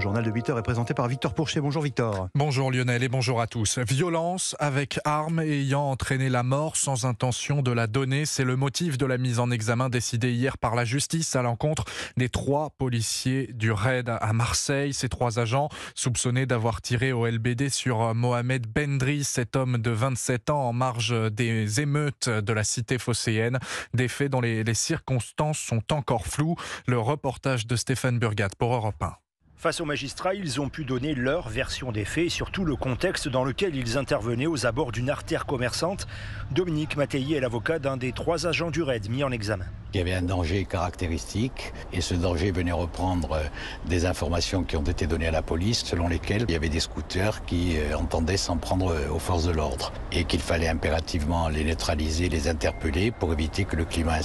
journal de 8h est présenté par Victor Pourchet. Bonjour Victor. Bonjour Lionel et bonjour à tous. Violence avec arme ayant entraîné la mort sans intention de la donner, c'est le motif de la mise en examen décidée hier par la justice à l'encontre des trois policiers du raid à Marseille. Ces trois agents soupçonnés d'avoir tiré au LBD sur Mohamed Bendri, cet homme de 27 ans en marge des émeutes de la cité phocéenne. Des faits dont les, les circonstances sont encore floues. Le reportage de Stéphane Burgat pour Europe 1. Face aux magistrats, ils ont pu donner leur version des faits et surtout le contexte dans lequel ils intervenaient aux abords d'une artère commerçante. Dominique Mattei est l'avocat d'un des trois agents du RAID mis en examen. Il y avait un danger caractéristique et ce danger venait reprendre euh, des informations qui ont été données à la police selon lesquelles il y avait des scooters qui euh, entendaient s'en prendre euh, aux forces de l'ordre et qu'il fallait impérativement les neutraliser, les interpeller pour éviter que le climat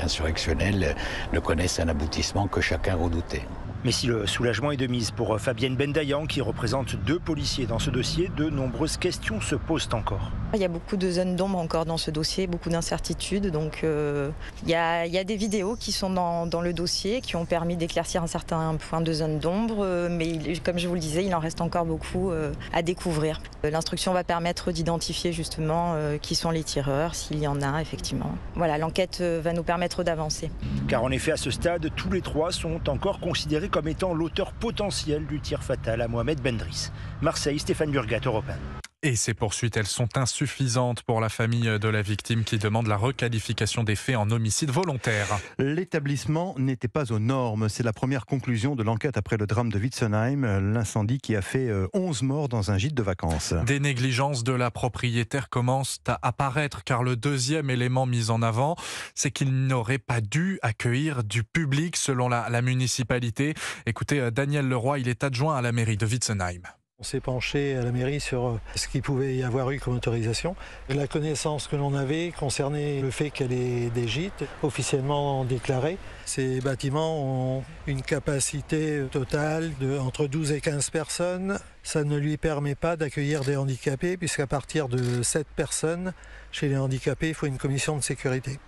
insurrectionnel ne connaisse un aboutissement que chacun redoutait. Mais si le soulagement est de mise pour euh, Fabienne Bendayan, qui représente deux policiers dans ce dossier, de nombreuses questions se posent encore. Il y a beaucoup de zones d'ombre encore dans ce dossier, beaucoup d'incertitudes. Donc euh, il, y a, des vidéos qui sont dans, le dossier qui ont permis d'éclaircir un certain point de zone d'ombre. Euh, mais comme je vous le disais, il en reste encore beaucoup à découvrir. L'instruction va permettre d'identifier justement qui sont les tireurs, s'il y en a effectivement. Voilà, l'enquête va nous permettre d'avancer. Car en effet, à ce stade, tous les trois sont encore considérés comme comme étant l'auteur potentiel du tir fatal à Mohamed Bendris. Marseille, Stéphane Burgat, Europe et ces poursuites, elles sont insuffisantes pour la famille de la victime qui demande la requalification des faits en homicide volontaire. L'établissement n'était pas aux normes. C'est la première conclusion de l'enquête après le drame de Witzenheim, l'incendie qui a fait 11 euh, morts dans un gîte de vacances. Des négligences de la propriétaire commencent à apparaître car le deuxième élément mis en avant, c'est qu'il n'aurait pas dû accueillir du public selon la, la municipalité. Écoutez, euh, Daniel Leroy, il est adjoint à la mairie de Witzenheim. On s'est penché à la mairie sur euh, ce qu'il pouvait y avoir eu comme autorisation. La connaissance que l'on avait concernait le fait qu'elle est des gîtes officiellement déclarés. Ces bâtiments ont une capacité totale de entre 12 et 15 personnes. Ça ne lui permet pas d'accueillir des handicapés puisqu'à partir de 7 personnes, chez les handicapés, il faut une commission de sécurité.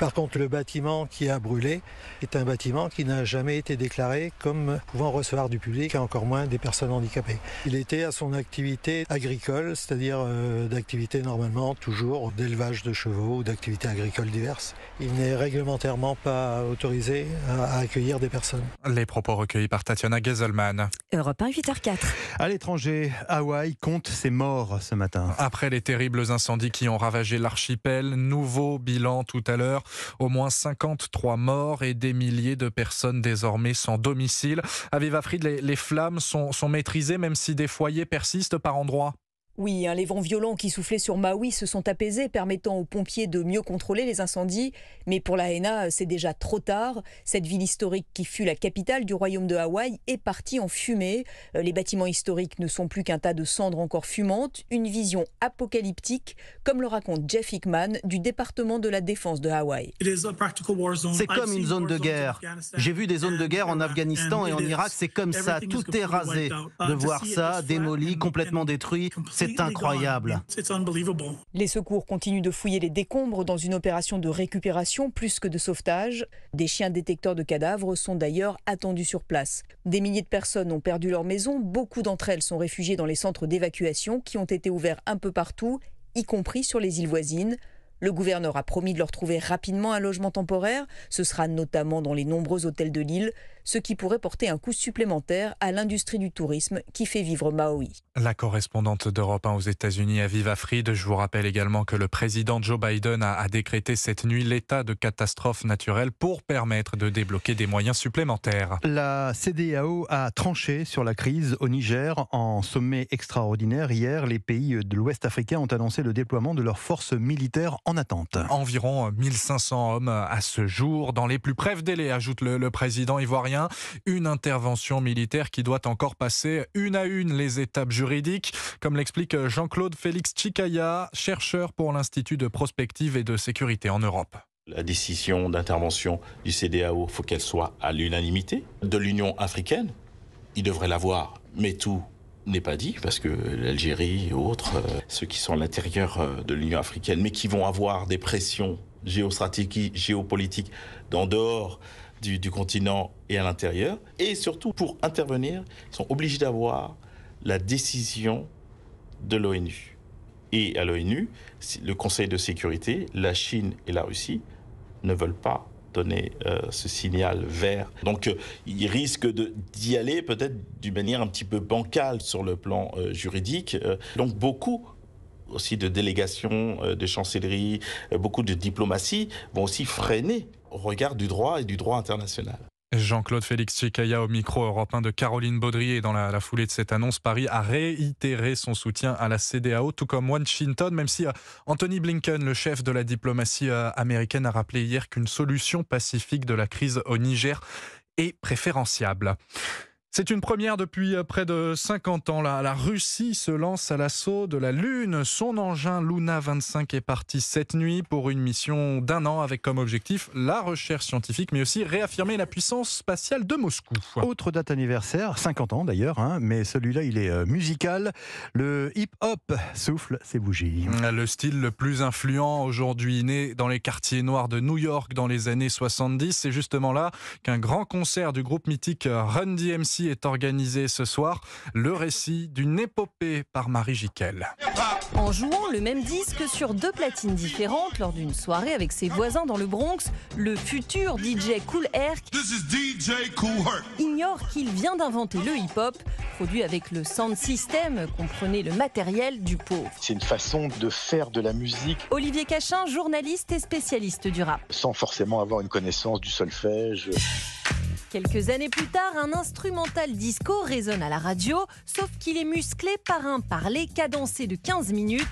Par contre, le bâtiment qui a brûlé est un bâtiment qui n'a jamais été déclaré comme pouvant recevoir du public, et encore moins des personnes handicapées. Il était à son activité agricole, c'est-à-dire euh, d'activité normalement toujours d'élevage de chevaux ou d'activités agricoles diverses. Il n'est réglementairement pas autorisé à, accueillir des personnes. Les propos recueillis par Tatiana Gezelman. Europe 1, 8h04. À l'étranger, Hawaï compte ses morts ce matin. Après les terribles incendies qui ont ravagé l'archipel, nouveau bilan tout à l'heure. Au moins 53 morts et des milliers de personnes désormais sans domicile. À VivaFrid, les, flammes sont, sont maîtrisées, même si des foyers persistent par endroits. Oui, hein, les vents violents qui soufflaient sur Maui se sont apaisés, permettant aux pompiers de mieux contrôler les incendies. Mais pour la Hena, c'est déjà trop tard. Cette ville historique qui fut la capitale du royaume de Hawaï est partie en fumée. Euh, les bâtiments historiques ne sont plus qu'un tas de cendres encore fumantes. Une vision apocalyptique, comme le raconte Jeff Hickman du département de la défense de Hawaï. C'est comme une zone de guerre. J'ai vu des zones de guerre en Afghanistan et en Irak. C'est comme ça. Tout est rasé. De uh, voir ça démoli, complètement détruit. C'est incroyable. Les secours continuent de fouiller les décombres dans une opération de récupération plus que de sauvetage. Des chiens détecteurs de cadavres sont d'ailleurs attendus sur place. Des milliers de personnes ont perdu leur maison, beaucoup d'entre elles sont réfugiées dans les centres d'évacuation qui ont été ouverts un peu partout, y compris sur les îles voisines. Le gouverneur a promis de leur trouver rapidement un logement temporaire. Ce sera notamment dans les nombreux hôtels de l'île ce qui pourrait porter un coût supplémentaire à l'industrie du tourisme qui fait vivre Maui. La correspondante d'Europe 1 aux États-Unis, Aviva Fried, je vous rappelle également que le président Joe Biden a, décrété cette nuit l'état de catastrophe naturelle pour permettre de débloquer des moyens supplémentaires. La CDAO a tranché sur la crise au Niger en sommet extraordinaire. Hier, les pays de l'Ouest africain ont annoncé le déploiement de leurs forces militaires en attente. Environ 1500 hommes à ce jour, dans les plus brefs délais, ajoute le président ivoirien. Une intervention militaire qui doit encore passer une à une les étapes juridiques, comme l'explique Jean-Claude Félix Chikaya, chercheur pour l'Institut de prospective et de sécurité en Europe. La décision d'intervention du CDAO, faut qu'elle soit à l'unanimité. De l'Union africaine, il devrait l'avoir, mais tout n'est pas dit parce que l'Algérie et autres, euh, ceux qui sont à l'intérieur euh, de l'Union africaine, mais qui vont avoir des pressions géostratégiques, géopolitiques d'en dehors du, continent et à l'intérieur. Et surtout, pour intervenir, ils sont obligés d'avoir la décision de l'ONU. Et à l'ONU, le Conseil de sécurité, la Chine et la Russie ne veulent pas donner euh, ce signal vert. Donc euh, ils risquent de d'y aller peut-être d'une manière un petit peu bancale sur le plan euh, juridique. donc beaucoup aussi de délégations, de chancelleries, beaucoup de diplomatie vont aussi freiner au regard du droit et du droit international. Jean-Claude Félix Tchikaya au micro européen de Caroline Baudrier. Dans la, foulée de cette annonce, Paris a réitéré son soutien à la CDAO, tout comme Washington, même si euh, Anthony Blinken, le chef de la diplomatie euh, américaine, a rappelé hier qu'une solution pacifique de la crise au Niger est préférenciable. C'est une première depuis euh, près de 50 ans. La, la Russie se lance à l'assaut de la Lune. Son engin Luna 25 est parti cette nuit pour une mission d'un an avec comme objectif la recherche scientifique, mais aussi réaffirmer la puissance spatiale de Moscou. Autre date anniversaire, 50 ans d'ailleurs, hein, mais celui-là il est euh, musical. Le hip-hop souffle ses bougies. Mm, le style le plus influent aujourd'hui, né dans les quartiers noirs de New York dans les années 70, c'est justement là qu'un grand concert du groupe mythique euh, Run DMC est organisé ce soir le récit d'une épopée par Marie Jiquel. En jouant le même disque sur deux platines différentes lors d'une soirée avec ses voisins dans le Bronx, le futur DJ Cool Herc ignore qu'il vient d'inventer le hip-hop, produit avec le sound system, comprenez le matériel du pot. C'est une façon de faire de la musique. Olivier Cachin, journaliste et spécialiste du rap. Sans forcément avoir une connaissance du solfège. Quelques années plus tard, un instrumental disco résonne à la radio, sauf qu'il est musclé par un parler cadencé de 15 minutes.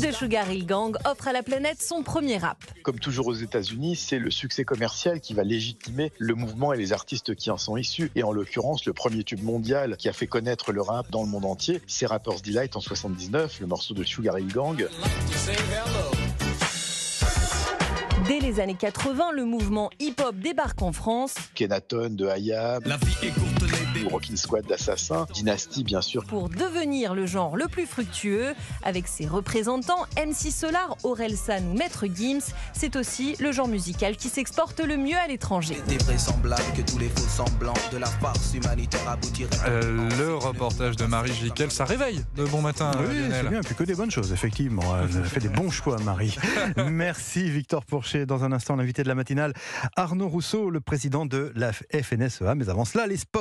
The Sugar Hill Gang offre à la planète son premier rap. Comme toujours aux États-Unis, c'est le succès commercial qui va légitimer le mouvement et les artistes qui en sont issus. Et en l'occurrence, le premier tube mondial qui a fait connaître le rap dans le monde entier, c'est Rapper's Delight en 79, le morceau de Sugar Hill Gang. Dès les années 80, le mouvement hip-hop débarque en France. Kenaton de Hayab ou Rockin' Squad d'Assassin, Dynasty bien sûr. Pour devenir le genre le plus fructueux, avec ses représentants MC Solar, Aurel San ou Maître Gims, c'est aussi le genre musical qui s'exporte le mieux à l'étranger. que tous les faux de la humanitaire Euh, le reportage de Marie Jiquel, ça réveille de bon matin. Oui, euh, c'est bien, plus que des bonnes choses, effectivement. Elle fait des bons choix, Marie. Merci, Victor Pourchet. Dans un instant, l'invité de la matinale, Arnaud Rousseau, le président de la FNSEA. Mais avant cela, les sports.